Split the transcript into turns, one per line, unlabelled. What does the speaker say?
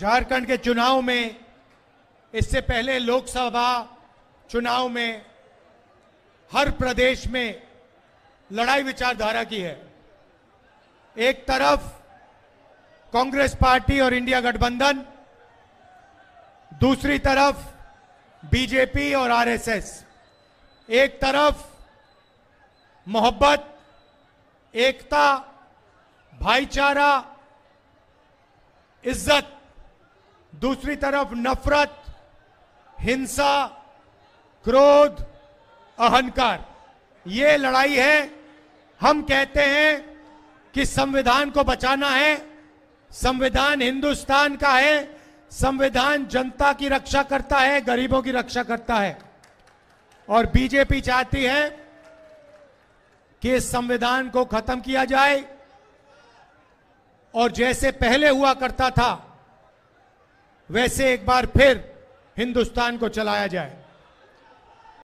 झारखंड के चुनाव में इससे पहले लोकसभा चुनाव में हर प्रदेश में लड़ाई विचारधारा की है एक तरफ कांग्रेस पार्टी और इंडिया गठबंधन दूसरी तरफ बीजेपी और आरएसएस एक तरफ मोहब्बत एकता भाईचारा इज्जत दूसरी तरफ नफरत हिंसा क्रोध अहंकार ये लड़ाई है हम कहते हैं कि संविधान को बचाना है संविधान हिंदुस्तान का है संविधान जनता की रक्षा करता है गरीबों की रक्षा करता है और बीजेपी चाहती है कि इस संविधान को खत्म किया जाए और जैसे पहले हुआ करता था वैसे एक बार फिर हिंदुस्तान को चलाया जाए